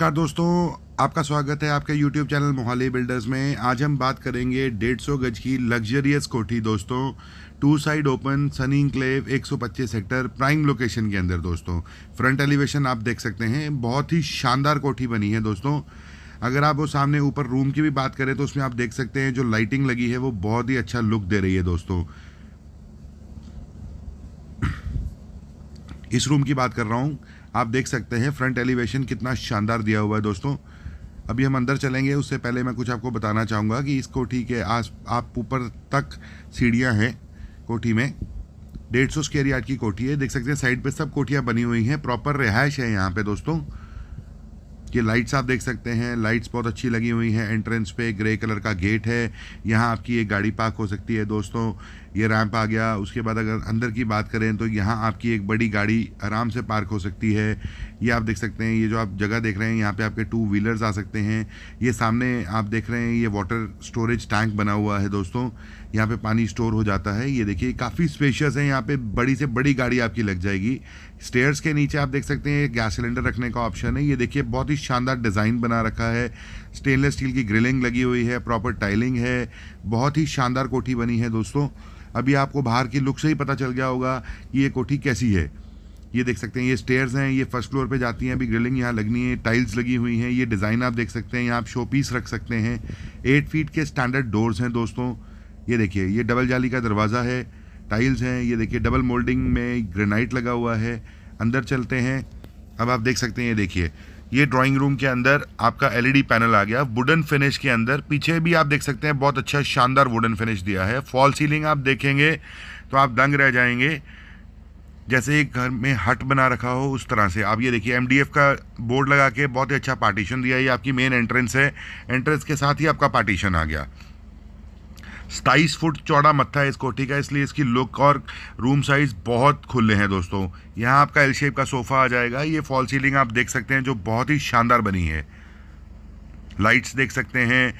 नमस्कार दोस्तों आपका स्वागत है आपके YouTube चैनल मोहाली बिल्डर्स में आज हम बात करेंगे 150 गज की लग्जरियस कोठी दोस्तों two side open Sunny enclave 125 sector prime location के अंदर दोस्तों फ्रंट एलिवेशन आप देख सकते हैं बहुत ही शानदार कोठी बनी है दोस्तों अगर आप वो सामने ऊपर रूम की भी बात करें तो उसमें आप देख सकते हैं जो लाइटिंग लगी है वो बहुत ही अच्छा लुक दे रही है दोस्तों इस रूम की बात कर रहा हूँ आप देख सकते हैं फ्रंट एलिवेशन कितना शानदार दिया हुआ है दोस्तों अभी हम अंदर चलेंगे उससे पहले मैं कुछ आपको बताना चाहूँगा कि इस कोठी के आस आप ऊपर तक सीढ़ियाँ हैं कोठी में डेढ़ सौ स्केयर यार्ड की कोठी है देख सकते हैं साइड पे सब कोठियाँ बनी हुई हैं प्रॉपर रिहायश है यहाँ पे दोस्तों ये लाइट्स आप देख सकते हैं लाइट्स बहुत अच्छी लगी हुई हैं एंट्रेंस पे ग्रे कलर का गेट है यहाँ आपकी एक गाड़ी पार्क हो सकती है दोस्तों ये रैंप आ गया उसके बाद अगर अंदर की बात करें तो यहाँ आपकी एक बड़ी गाड़ी आराम से पार्क हो सकती है ये आप देख सकते हैं ये जो आप जगह देख रहे हैं यहाँ पे आपके टू व्हीलर्स आ सकते हैं ये सामने आप देख रहे हैं ये वाटर स्टोरेज टैंक बना हुआ है दोस्तों यहाँ पे पानी स्टोर हो जाता है ये देखिए काफ़ी स्पेशियस है यहाँ पे बड़ी से बड़ी गाड़ी आपकी लग जाएगी स्टेयर्स के नीचे आप देख सकते हैं गैस सिलेंडर रखने का ऑप्शन है ये देखिए बहुत ही शानदार डिज़ाइन बना रखा है स्टेनलेस स्टील की ग्रिलिंग लगी हुई है प्रॉपर टाइलिंग है बहुत ही शानदार कोठी बनी है दोस्तों अभी आपको बाहर की लुक से ही पता चल गया होगा कि ये कोठी कैसी है ये देख सकते हैं ये स्टेयर्स हैं ये फर्स्ट फ्लोर पे जाती हैं अभी ग्रिलिंग यहाँ लगनी है टाइल्स लगी हुई हैं ये डिज़ाइन आप देख सकते हैं यहाँ आप शो पीस रख सकते हैं एट फीट के स्टैंडर्ड डोर्स हैं दोस्तों ये देखिए ये डबल जाली का दरवाज़ा है टाइल्स हैं ये देखिए डबल मोल्डिंग में ग्रेनाइट लगा हुआ है अंदर चलते हैं अब आप देख सकते हैं ये देखिए ये ड्राइंग रूम के अंदर आपका एलईडी पैनल e आ गया वुडन फिनिश के अंदर पीछे भी आप देख सकते हैं बहुत अच्छा शानदार वुडन फिनिश दिया है फॉल सीलिंग आप देखेंगे तो आप दंग रह जाएंगे जैसे एक घर में हट बना रखा हो उस तरह से आप ये देखिए एम का बोर्ड लगा के बहुत ही अच्छा पार्टीशन दिया ये आपकी मेन एंट्रेंस है एंट्रेंस के साथ ही आपका पार्टीशन आ गया सताईस फुट चौड़ा मत्था है इस कोठी का इसलिए इसकी लुक और रूम साइज़ बहुत खुले हैं दोस्तों यहाँ आपका एल शेप का सोफ़ा आ जाएगा ये फॉल सीलिंग आप देख सकते हैं जो बहुत ही शानदार बनी है लाइट्स देख सकते हैं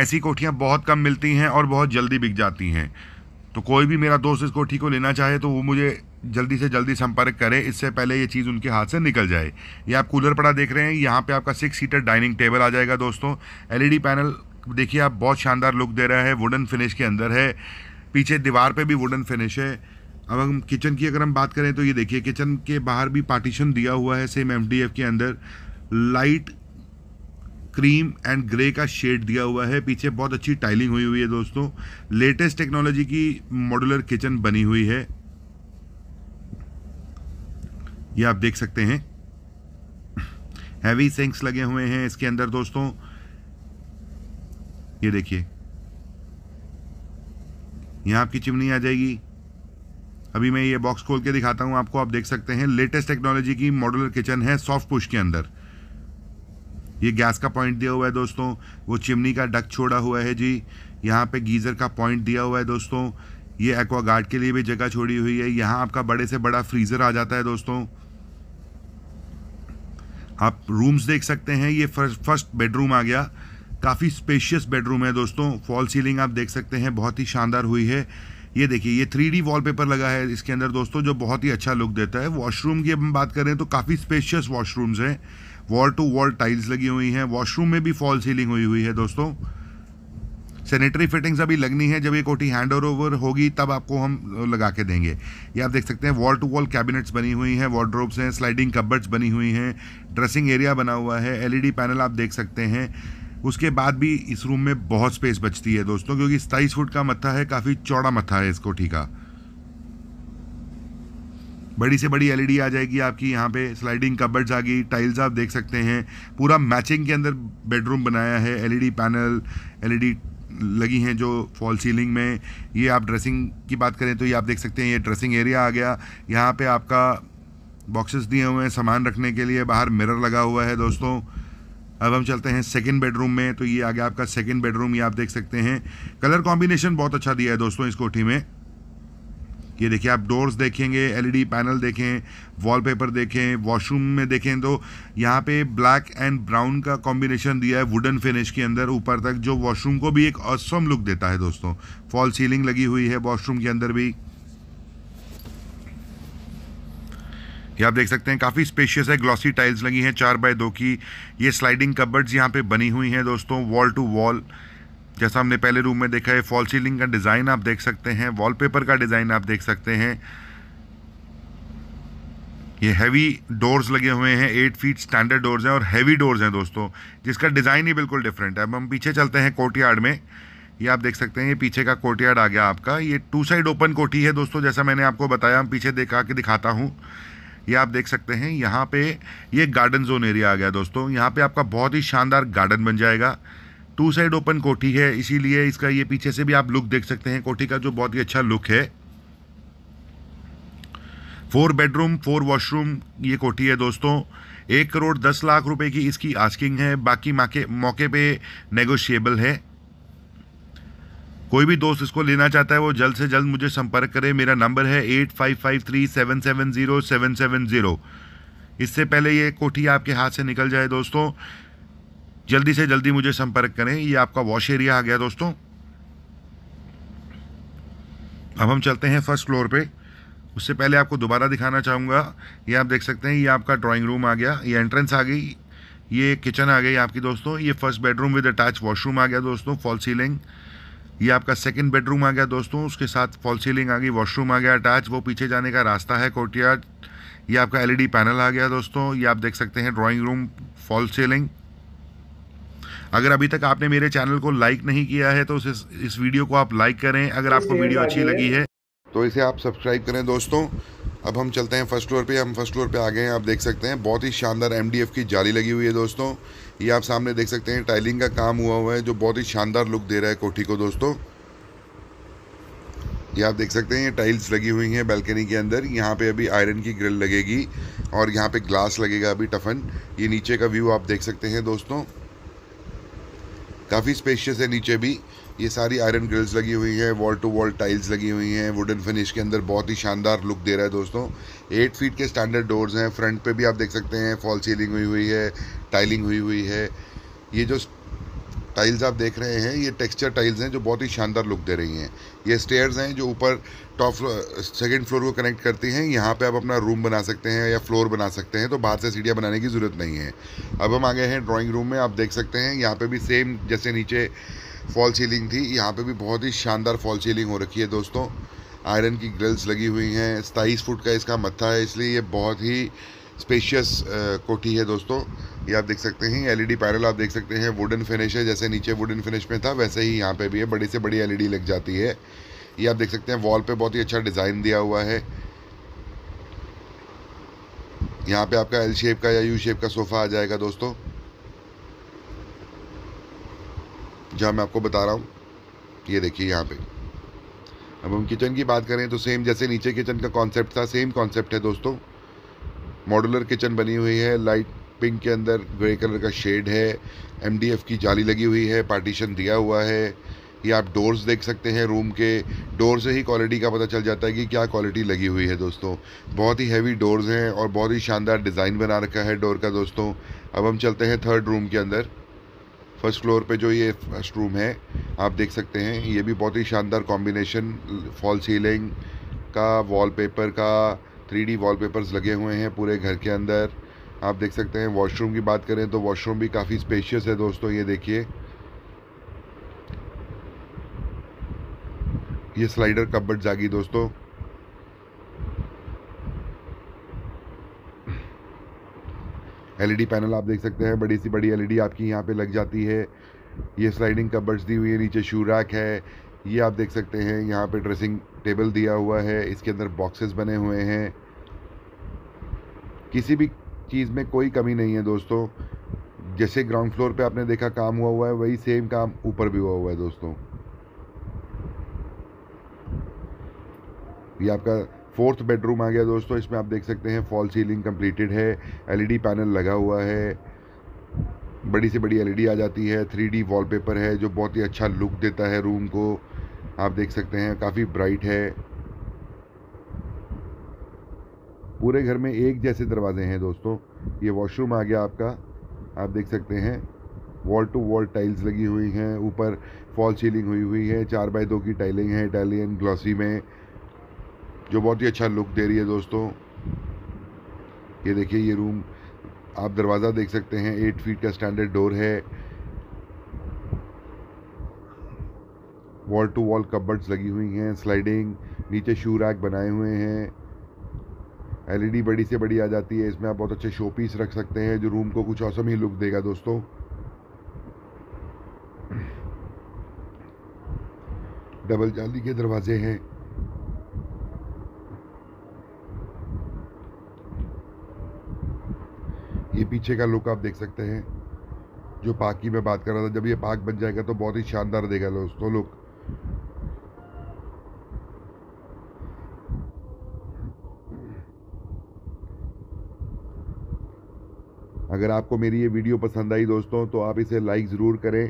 ऐसी कोठियाँ बहुत कम मिलती हैं और बहुत जल्दी बिक जाती हैं तो कोई भी मेरा दोस्त इस कोठी को लेना चाहे तो वो मुझे जल्दी से जल्दी संपर्क करें इससे पहले ये चीज़ उनके हाथ से निकल जाए ये आप कूलर पड़ा देख रहे हैं यहाँ पे आपका सिक्स सीटर डाइनिंग टेबल आ जाएगा दोस्तों एलईडी पैनल e देखिए आप बहुत शानदार लुक दे रहा है वुडन फिनिश के अंदर है पीछे दीवार पे भी वुडन फिनिश है अब हम किचन की अगर हम बात करें तो ये देखिए किचन के बाहर भी पार्टीशन दिया हुआ है सेम एम के अंदर लाइट क्रीम एंड ग्रे का शेड दिया हुआ है पीछे बहुत अच्छी टाइलिंग हुई हुई है दोस्तों लेटेस्ट टेक्नोलॉजी की मॉडुलर किचन बनी हुई है ये आप देख सकते हैं हैवी सिंक्स लगे हुए हैं इसके अंदर दोस्तों ये देखिए यहाँ आपकी चिमनी आ जाएगी अभी मैं ये बॉक्स खोल के दिखाता हूँ आपको आप देख सकते हैं लेटेस्ट टेक्नोलॉजी की मॉडुलर किचन है सॉफ्ट पुश के अंदर ये गैस का पॉइंट दिया हुआ है दोस्तों वो चिमनी का डक छोड़ा हुआ है जी यहाँ पे गीज़र का पॉइंट दिया हुआ है दोस्तों ये एक्वागार्ड के लिए भी जगह छोड़ी हुई है यहाँ आपका बड़े से बड़ा फ्रीज़र आ जाता है दोस्तों आप रूम्स देख सकते हैं ये फर्स्ट बेडरूम आ गया काफ़ी स्पेशियस बेडरूम है दोस्तों फॉल सीलिंग आप देख सकते हैं बहुत ही शानदार हुई है ये देखिए ये थ्री डी वॉलपेपर लगा है इसके अंदर दोस्तों जो बहुत ही अच्छा लुक देता है वॉशरूम की हम बात करें तो काफ़ी स्पेशियस वॉशरूम्स हैं वॉल टू वॉल टाइल्स लगी हुई हैं वॉशरूम में भी फॉल सीलिंग हुई हुई है दोस्तों सैनिटरी फिटिंग्स अभी लगनी है जब ये कोठी हैंड ओवर होगी तब आपको हम लगा के देंगे ये आप देख सकते हैं वॉल टू वॉल कैबिनेट्स बनी हुई हैं वॉड्रोब्स हैं स्लाइडिंग कबर्ड्स बनी हुई हैं ड्रेसिंग एरिया बना हुआ है एलईडी पैनल आप देख सकते हैं उसके बाद भी इस रूम में बहुत स्पेस बचती है दोस्तों क्योंकि सताईस फुट का मत्था है काफ़ी चौड़ा मत्था है इसको ठीका बड़ी से बड़ी एलईडी आ जाएगी आपकी यहाँ पे स्लाइडिंग कबर्ड्स आ गई टाइल्स आप देख सकते हैं पूरा मैचिंग के अंदर बेडरूम बनाया है एलईडी पैनल एलईडी लगी हैं जो फॉल सीलिंग में ये आप ड्रेसिंग की बात करें तो ये आप देख सकते हैं ये ड्रेसिंग एरिया आ गया यहाँ पे आपका बॉक्सेस दिए हुए हैं सामान रखने के लिए बाहर मिरर लगा हुआ है दोस्तों अब हम चलते हैं सेकंड बेडरूम में तो ये आ गया आपका सेकेंड बेडरूम ये आप देख सकते हैं कलर कॉम्बिनेशन बहुत अच्छा दिया है दोस्तों इस कोठी में ये देखिए आप डोर्स देखेंगे एलईडी पैनल देखें वॉलपेपर देखें वॉशरूम में देखें तो यहाँ पे ब्लैक एंड ब्राउन का कॉम्बिनेशन दिया है वुडन फिनिश के अंदर ऊपर तक जो वॉशरूम को भी एक असम लुक देता है दोस्तों फॉल सीलिंग लगी हुई है वॉशरूम के अंदर भी ये आप देख सकते हैं काफ़ी स्पेशियस है ग्लॉसी टाइल्स लगी हैं चार बाय दो की ये स्लाइडिंग कबर्ड्स यहाँ पे बनी हुई हैं दोस्तों वॉल टू वॉल जैसा हमने पहले रूम में देखा है फॉल सीलिंग का डिज़ाइन आप देख सकते हैं वॉलपेपर का डिज़ाइन आप देख सकते हैं ये हैवी डोर्स लगे हुए हैं एट फीट स्टैंडर्ड डोर्स हैं और हैवी डोर्स हैं दोस्तों जिसका डिज़ाइन ही बिल्कुल डिफरेंट है अब हम पीछे चलते हैं कोर्टयार्ड में ये आप देख सकते हैं ये पीछे का कोर्टयार्ड आ गया आपका ये टू साइड ओपन कोठी है दोस्तों जैसा मैंने आपको बताया हम पीछे देखा के दिखाता हूँ ये आप देख सकते हैं यहाँ पे ये गार्डन जोन एरिया आ गया दोस्तों यहाँ पे आपका बहुत ही शानदार गार्डन बन जाएगा टू साइड ओपन कोठी है इसीलिए इसका ये पीछे से भी आप लुक देख सकते हैं कोठी का जो बहुत ही अच्छा लुक है फोर बेडरूम फोर वॉशरूम ये कोठी है दोस्तों एक करोड़ दस लाख रुपए की इसकी आस्किंग है बाकी माके मौके पे नेगोशिएबल है कोई भी दोस्त इसको लेना चाहता है वो जल्द से जल्द मुझे संपर्क करे मेरा नंबर है eight five five three seven seven zero seven seven zero इससे पहले ये कोठी आपके हाथ से निकल जाए दोस्तों जल्दी से जल्दी मुझे संपर्क करें ये आपका वॉश एरिया आ गया दोस्तों अब हम चलते हैं फर्स्ट फ्लोर पे उससे पहले आपको दोबारा दिखाना चाहूँगा ये आप देख सकते हैं ये आपका ड्राइंग रूम आ गया ये एंट्रेंस आ गई ये किचन आ गई आपकी दोस्तों ये first bedroom with attach washroom आ गया दोस्तों फॉल सीलिंग ये आपका सेकंड बेडरूम आ गया दोस्तों उसके साथ फॉल सीलिंग आ गई वॉशरूम आ गया अटैच वो पीछे जाने का रास्ता है कोटिया ये आपका एलईडी पैनल e आ गया दोस्तों ये आप देख सकते हैं ड्राइंग रूम फॉल सीलिंग अगर अभी तक आपने मेरे चैनल को लाइक नहीं किया है तो इस, इस वीडियो को आप लाइक करें अगर आपको वीडियो अच्छी लगी है तो इसे आप सब्सक्राइब करें दोस्तों अब हम चलते हैं फर्स्ट फ्लोर पे हम फर्स्ट फ्लोर पे आ गए हैं आप देख सकते हैं बहुत ही शानदार एमडीएफ की जाली लगी हुई है दोस्तों ये आप सामने देख सकते हैं टाइलिंग का काम हुआ हुआ है जो बहुत ही शानदार लुक दे रहा है कोठी को दोस्तों ये आप देख सकते हैं ये टाइल्स लगी हुई हैं बैल्कनी के अंदर यहाँ पे अभी आयरन की ग्रिल लगेगी और यहाँ पे ग्लास लगेगा अभी टफन ये नीचे का व्यू आप देख सकते हैं दोस्तों काफ़ी स्पेशियस है नीचे भी ये सारी आयरन ग्रिल्स लगी हुई हैं वॉल टू वॉल टाइल्स लगी हुई हैं वुडन फिनिश के अंदर बहुत ही शानदार लुक दे रहा है दोस्तों एट फीट के स्टैंडर्ड डोर्स हैं फ्रंट पे भी आप देख सकते हैं फॉल सीलिंग हुई हुई है टाइलिंग हुई हुई है ये जो टाइल्स आप देख रहे हैं ये टेक्स्चर टाइल्स हैं जो बहुत ही शानदार लुक दे रही हैं ये स्टेयर्स हैं जो ऊपर टॉप सेकेंड फ्लोर को कनेक्ट करती हैं यहाँ पे आप अपना रूम बना सकते हैं या फ्लोर बना सकते हैं तो बाहर से सीढ़ियाँ बनाने की ज़रूरत नहीं है अब हम आ गए हैं ड्राइंग रूम में आप देख सकते हैं यहाँ पर भी सेम जैसे नीचे फॉल सीलिंग थी यहाँ पे भी बहुत ही शानदार फॉल सीलिंग हो रखी है दोस्तों आयरन की ग्रिल्स लगी हुई हैं सताईस फुट का इसका मत्था है इसलिए ये बहुत ही स्पेशियस कोठी है दोस्तों ये आप देख सकते हैं एलईडी e पैरल आप देख सकते हैं वुडन फिनिश है जैसे नीचे वुडन फिनिश में था वैसे ही यहाँ पे भी है बड़ी से बड़ी एलईडी e लग जाती है ये आप देख सकते हैं वॉल पे बहुत ही अच्छा डिज़ाइन दिया हुआ है यहाँ पे आपका एल शेप का या यू शेप का सोफ़ा आ जाएगा दोस्तों जहाँ मैं आपको बता रहा हूँ ये देखिए यहाँ पे अब हम किचन की बात करें तो सेम जैसे नीचे किचन का कॉन्सेप्ट था सेम कॉन्सेप्ट है दोस्तों मॉडुलर किचन बनी हुई है लाइट पिंक के अंदर ग्रे कलर का शेड है एम की जाली लगी हुई है पार्टीशन दिया हुआ है ये आप डोर्स देख सकते हैं रूम के डोर से ही क्वालिटी का पता चल जाता है कि क्या क्वालिटी लगी हुई है दोस्तों बहुत ही हैवी डोर्स हैं और बहुत ही शानदार डिज़ाइन बना रखा है डोर का दोस्तों अब हम चलते हैं थर्ड रूम के अंदर फर्स्ट फ्लोर पे जो ये फर्स्ट रूम है आप देख सकते हैं ये भी बहुत ही शानदार कॉम्बिनेशन फॉल सीलिंग का वॉलपेपर का थ्री डी वॉलपेपर्स लगे हुए हैं पूरे घर के अंदर आप देख सकते हैं वॉशरूम की बात करें तो वॉशरूम भी काफ़ी स्पेशियस है दोस्तों ये देखिए ये स्लाइडर कब्बट जागी दोस्तों एलईडी पैनल आप देख सकते हैं बड़ी सी बड़ी एलईडी आपकी यहाँ पे लग जाती है ये स्लाइडिंग कबर्ड्स दी हुई है नीचे शू रैक है ये आप देख सकते हैं यहाँ पे ड्रेसिंग टेबल दिया हुआ है इसके अंदर बॉक्सेस बने हुए हैं किसी भी चीज़ में कोई कमी नहीं है दोस्तों जैसे ग्राउंड फ्लोर पे आपने देखा काम हुआ हुआ है वही सेम काम ऊपर भी हुआ हुआ है दोस्तों ये आपका फोर्थ बेडरूम आ गया दोस्तों इसमें आप देख सकते हैं फॉल सीलिंग कंप्लीटेड है एलईडी e पैनल लगा हुआ है बड़ी से बड़ी एलईडी e आ जाती है थ्री वॉलपेपर है जो बहुत ही अच्छा लुक देता है रूम को आप देख सकते हैं काफ़ी ब्राइट है पूरे घर में एक जैसे दरवाजे हैं दोस्तों ये वॉशरूम आ गया आपका आप देख सकते हैं वॉल टू वॉल टाइल्स लगी हुई हैं ऊपर फॉल सीलिंग हुई हुई है चार बाय दो की टाइलिंग है इटालियन ग्लॉसी में जो बहुत ही अच्छा लुक दे रही है दोस्तों ये देखिए ये रूम आप दरवाज़ा देख सकते हैं एट फीट का स्टैंडर्ड डोर है वॉल टू वॉल कबर्ड्स लगी हुई हैं स्लाइडिंग नीचे शू रैक बनाए हुए हैं एलईडी e बड़ी से बड़ी आ जाती है इसमें आप बहुत अच्छे शो पीस रख सकते हैं जो रूम को कुछ औसम ही लुक देगा दोस्तों डबल जाली के दरवाजे हैं पीछे का लुक आप देख सकते हैं जो पार्क की मैं बात कर रहा था जब ये पार्क बन जाएगा तो बहुत ही शानदार देगा दोस्तों लुक अगर आपको मेरी ये वीडियो पसंद आई दोस्तों तो आप इसे लाइक ज़रूर करें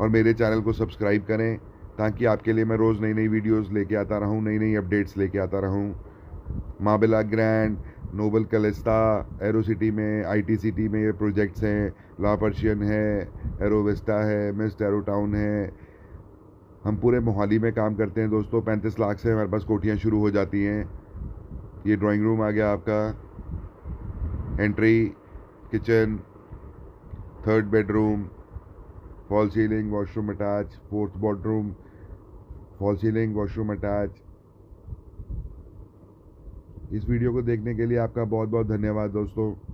और मेरे चैनल को सब्सक्राइब करें ताकि आपके लिए मैं रोज़ नई नई वीडियोस लेके आता रहूं नई नई अपडेट्स लेके आता रहूं माबिला ग्रैंड नोबल कलेस्ता एरो सिटी में आईटी सिटी में ये प्रोजेक्ट्स हैं लापर्शियन है एरोवेस्टा है मिस्ट एरो टाउन है हम पूरे मोहाली में काम करते हैं दोस्तों पैंतीस लाख से हमारे पास कोठियाँ शुरू हो जाती हैं ये ड्राइंग रूम आ गया आपका entry kitchen third bedroom fall ceiling washroom attach fourth bedroom fall ceiling washroom attach इस वीडियो को देखने के लिए आपका बहुत बहुत धन्यवाद दोस्तों